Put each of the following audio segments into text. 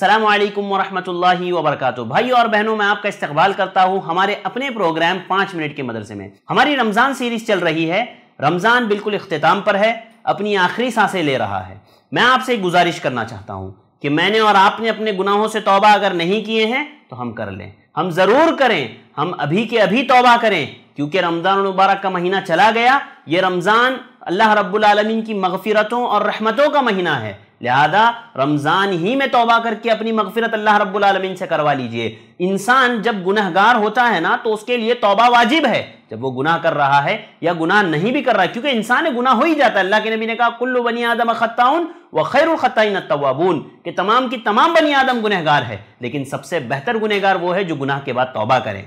अस्सलाम वालेकुम वरहमतुल्लाहि वबरकातु भाई और बहनों मैं आपका इस्तकबाल करता हूँ हमारे अपने प्रोग्राम पाँच मिनट के मदरसे में हमारी रमज़ान सीरीज़ चल रही है रमज़ान बिल्कुल अख्ताम पर है अपनी आखिरी सांसें ले रहा है मैं आपसे गुजारिश करना चाहता हूँ कि मैंने और आपने अपने गुनाहों से तोबा अगर नहीं किए हैं तो हम कर लें हम ज़रूर करें हम अभी के अभी तोबा करें क्योंकि रमज़ान मुबारक का महीना चला गया ये रमज़ान अल्लाह रब्बुल रबालमीन की मगफ़िरतों और रहमतों का महीना है लिहाजा रमज़ान ही में तोबा करके अपनी मगफिरत अल्लाह रब्बुलमीन से करवा लीजिए इंसान जब गुनहगार होता है ना तो उसके लिए तोबा वाजिब है जब वो गुनाह कर रहा है या गुनाह नहीं भी कर रहा है क्योंकि इंसान गुनाह हो ही जाता है अल्लाह के नबी ने कहा कुल्लु बनी आदम खत्ताउन व खैर खत्ताइन तवाबून के तमाम की तमाम बनी आदम गुनहगार है लेकिन सबसे बेहतर गुनहगार वो है जो गुनाह के बाद तोबा करें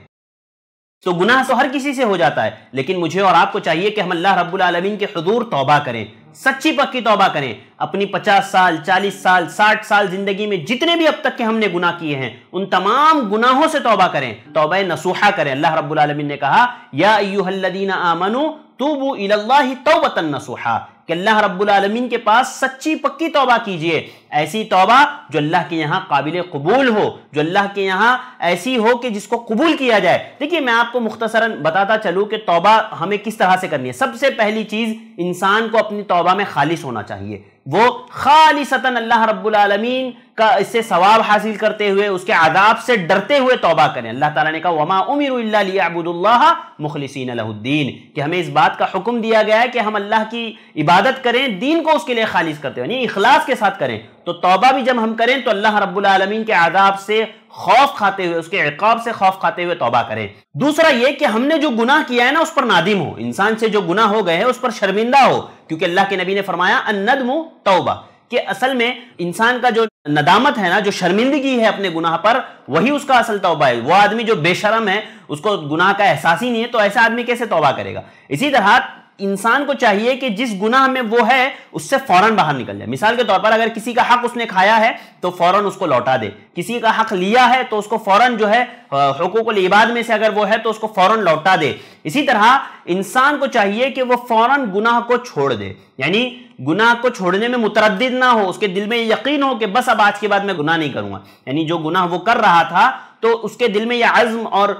तो गुनाह तो हर किसी से हो जाता है लेकिन मुझे और आपको चाहिए कि हम अल्लाह रब्बुल आलमीन के हजूर तौबा करें सच्ची पक्की तौबा करें अपनी 50 साल 40 साल 60 साल जिंदगी में जितने भी अब तक के हमने गुनाह किए हैं उन तमाम गुनाहों से तौबा करें तौबा नसूहा करें अल्लाह रब्बुल आलमीन ने कहा या अय्युहल्लदीना आमनु तूबू इलल्लाहि तौबतन नसूहा कि अल्लाह रब्बुल आलमीन के पास सच्ची पक्की तौबा कीजिए ऐसी तौबा जो अल्लाह के यहाँ काबिल कबूल हो जो अल्लाह के यहाँ ऐसी हो कि जिसको कबूल किया जाए देखिए मैं आपको मुख्तसरा बताता चलूँ कि तौबा हमें किस तरह से करनी है सबसे पहली चीज़ इंसान को अपनी तौबा में खालिश होना चाहिए वो खाली सतन अल्लाह रबालमीन का इससे सवाब हासिल करते हुए उसके आदाब से डरते हुए तोबा करें अल्लाह ताला ने कहा वमा उमिरबुल्ला मुखलसिन अलाउद्दीन कि हमें इस बात का हुक्म दिया गया है कि हम अल्लाह की इबादत करें दीन को उसके लिए खालिज करते हुए यानी इखलास के साथ करें तो तोबा भी जब हम करें तो अल्लाह रब्बुलमीन के आदाब से खौफ खाते हुए उसके इकाब से खौफ खाते हुए तोबा करें दूसरा यह कि हमने जो गुनाह किया है ना उस पर नादिम हो इंसान से जो गुनाह हो गए हैं उस पर शर्मिंदा हो क्योंकि अल्लाह के नबी ने फरमाया अन्नदमु तौबा कि असल में इंसान का जो नदामत है ना जो शर्मिंदगी है अपने गुनाह पर वही उसका असल तोबा है वो आदमी जो बेशरम है उसको गुनाह का एहसास ही नहीं है तो ऐसा आदमी कैसे तोबा करेगा इसी तरह इंसान को चाहिए कि जिस गुनाह में वो है उससे फौरन बाहर निकल जाए मिसाल के तौर पर अगर किसी का हक उसने खाया है तो फौरन उसको लौटा दे किसी का हक लिया है तो उसको फौरन जो है हकूक इबाद में से अगर वो है तो उसको फौरन लौटा दे इसी तरह इंसान को चाहिए कि वो फौरन गुनाह को छोड़ दे यानी गुनाह को छोड़ने में मुतरद ना हो उसके दिल में यकीन हो कि बस अब आज के बाद मैं गुनाह नहीं करूंगा यानी जो गुनाह वो कर रहा था तो उसके दिल में यह आज़म और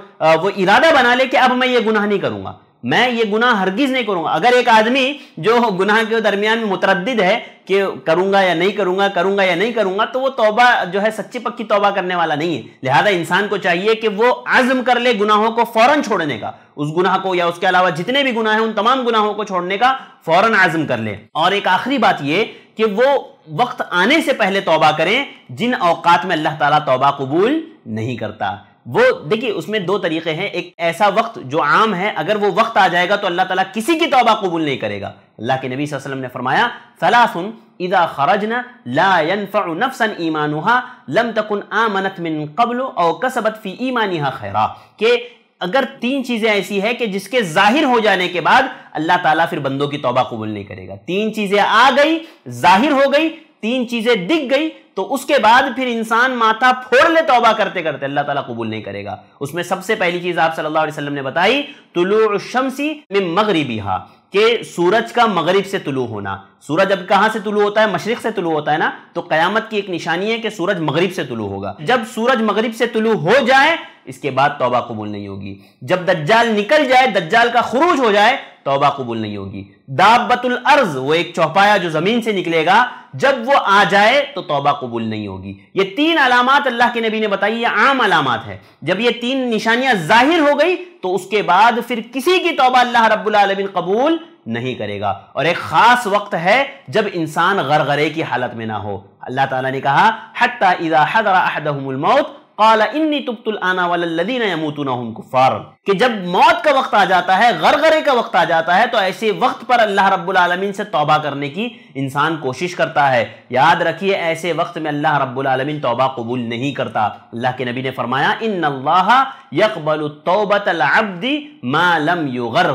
वो इरादा बना ले कि अब मैं ये गुनाह नहीं करूंगा मैं ये गुनाह हरगिज नहीं करूंगा अगर एक आदमी जो गुनाह के दरमियान में मुतरद है कि करूंगा या नहीं करूंगा करूंगा या नहीं करूंगा तो वो तोबा जो है सच्ची पक्की तोबा करने वाला नहीं है लिहाजा इंसान को चाहिए कि वो आजम कर ले गुनाहों को फौरन छोड़ने का उस गुनाह को या उसके अलावा जितने भी गुनाह हैं उन तमाम गुनाहों को छोड़ने का फौरन आजम कर ले और एक आखिरी बात यह कि वो वक्त आने से पहले तोबा करें जिन औकात में अल्लाह तौबा कबूल नहीं करता वो देखिए उसमें दो तरीके हैं एक ऐसा वक्त जो आम है अगर वो वक्त आ जाएगा तो अल्लाह ताला किसी की तौबा कबूल नहीं करेगा अल्लाह के नबी वसल्लम ने फरमाया सुन इदा खरजना नफसन ईमानुहा लम तकन आमनत मिन कबल और कसबत फ़ी ईमानी खैरा के अगर तीन चीज़ें ऐसी है कि जिसके जाहिर हो जाने के बाद अल्लाह ताला फिर बंदों की तौबा कबूल नहीं करेगा तीन चीज़ें आ गई जाहिर हो गई तीन चीज़ें दिख गई तो उसके बाद फिर इंसान माथा फोड़ ले तौबा करते करते अल्लाह ताला कबूल नहीं करेगा उसमें सबसे पहली चीज आप सल्लल्लाहु अलैहि वसल्लम ने बताई तुलू शमसी में बिहा कि सूरज का मगरिब से तुलू होना सूरज अब कहाँ से तुलू होता है मशरक से तुलू होता है ना तो कयामत की एक निशानी है कि सूरज मगरब से तुलू होगा जब सूरज मगरब से तुलू हो जाए इसके बाद तोबा कबूल नहीं होगी जब दज्जाल निकल जाए दज्जाल का खरूज हो जाए तोबा कबूल नहीं होगी दाबतुल अर्ज वो एक चौपाया जो जमीन से निकलेगा जब वो आ जाए तो तोबा कबूल नहीं होगी ये तीन अलामत अल्लाह के नबी ने बताई ये आम अलामत है जब ये तीन निशानियां जाहिर हो गई तो उसके बाद फिर किसी की तोबा अल्लाह रब्बुल कबूल नहीं करेगा और एक ख़ास वक्त है जब इंसान गरगरे की हालत में ना हो अल्लाह ताला ने कहा हत्ता हदरा अहदहुमुल मौत काला इन्नी तुबतुल आना वालदीन यमूतूना कि जब मौत का वक्त आ जाता है गरगरे का वक्त आ जाता है तो ऐसे वक्त पर अल्लाह रब्बुल आलमीन से तौबा करने की इंसान कोशिश करता है याद रखिए ऐसे वक्त में अल्लाह रब्बुल आलमीन तौबा कबूल नहीं करता अल्लाह के नबी ने फरमाया इन अल्लाह यकबल तौबत अब्दी मालम युगर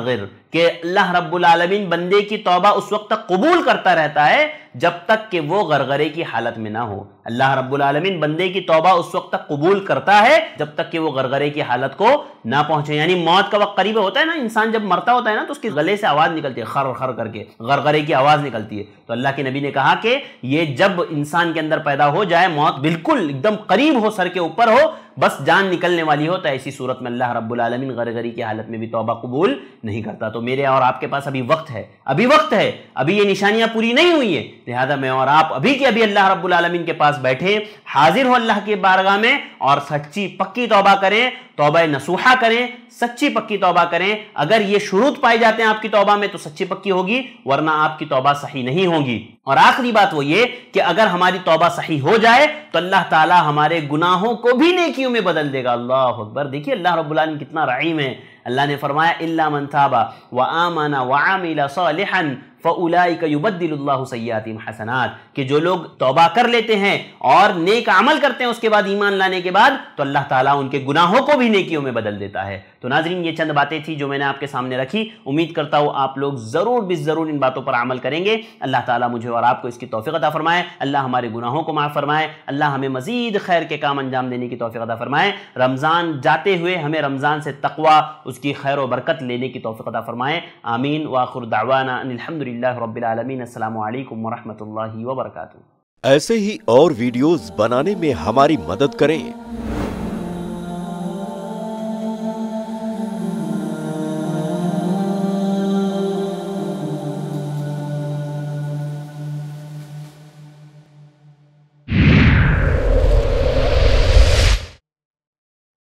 के अल्लाह रब्बुल आलमीन बंदे की तौबा उस वक्त तक कबूल करता रहता है जब तक कि वो गरगरे की हालत में ना हो अल्लाह रब्बुल आलमीन बंदे की तौबा उस वक्त तक कबूल करता है जब तक कि वो गरगरे की हालत को ना पहुंचे यानी मौत का वक्त करीब होता है ना इंसान जब मरता होता है ना तो उसके गले से आवाज़ निकलती है खर खर करके गरगरे की आवाज़ निकलती है तो अल्लाह के नबी ने कहा कि ये जब इंसान के अंदर पैदा हो जाए मौत बिल्कुल एकदम करीब हो सर के ऊपर हो बस जान निकलने वाली हो तो ऐसी सूरत में अल्लाह रब्बुल आलमीन गरगरी की हालत में भी तौबा कबूल नहीं करता तो मेरे और आपके पास अभी वक्त है अभी वक्त है अभी ये निशानियां पूरी नहीं हुई है लिहाजा मैं और आप अभी के अभी अल्लाह रब्बुल रबालमीन के पास बैठे हाजिर हो अल्लाह के बारगाह में और सच्ची पक्की तोबा करें तोबा नसूहा करें सच्ची पक्की तोबा करें अगर ये शुरूत पाए जाते हैं आपकी तोबा में तो सच्ची पक्की होगी वरना आपकी तोबा सही नहीं होगी और आखिरी बात वो ये कि अगर हमारी तोबा सही हो जाए तो अल्लाह ताला हमारे गुनाहों को भी नेकियों में बदल देगा अल्लाह अकबर देखिए अल्लाह रब्बुल कितना रहीम है अल्लाह ने फरमाया इल्ला मन थाबा व आमना व आमिला सालिहन फ़लाई का युबद्दिल्ला सयातिम हसनात कि जो लोग तोबा कर लेते हैं और नेक अमल करते हैं उसके बाद ईमान लाने के बाद तो अल्लाह ताला उनके गुनाहों को भी नेकियों में बदल देता है तो नाजरीन ये चंद बातें थी जो मैंने आपके सामने रखी उम्मीद करता हूँ आप लोग ज़रूर भी ज़रूर इन बातों पर अमल करेंगे अल्लाह ताला मुझे और आपको इसकी तोफ़ी अदा फ़रमाए अल्लाह हमारे गुनाहों को माफ़ फ़रमाए अल्लाह हमें मज़ीद खैर के काम अंजाम देने की तोफ़ी अदा फ़रमाए रमज़ान जाते हुए हमें रमज़ान से तकवा उसकी खैर व बरकत लेने की तोफ़ी अदा फ़रमाए आमीन वाखुर दावाना अनिलहमद अलहमदिल्ला रबीआलमीन अल्लाम वरहमल वबरक ऐसे ही और वीडियोस बनाने में हमारी मदद करें